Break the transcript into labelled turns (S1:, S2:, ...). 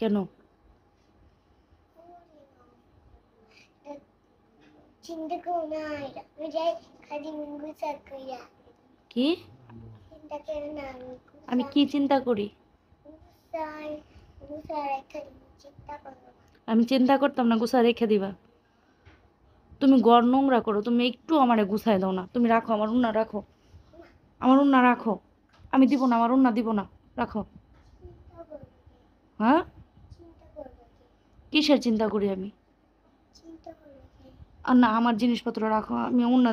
S1: কেন
S2: কি
S3: আমি কি চিন্তা করি
S4: আমি চিন্তা করতাম না গুছা রেখে দিবা তুমি গড় নোংরা করো তুমি একটু আমারে গুছায় দাও না তুমি রাখো আমার উন্না রাখো আমার উন্না রাখো আমি দিব না আমার উন্না দিব না রাখো হ্যাঁ কিসের চিন্তা করি আমি না আমার জিনিসপত্র রাখো আমি অন্য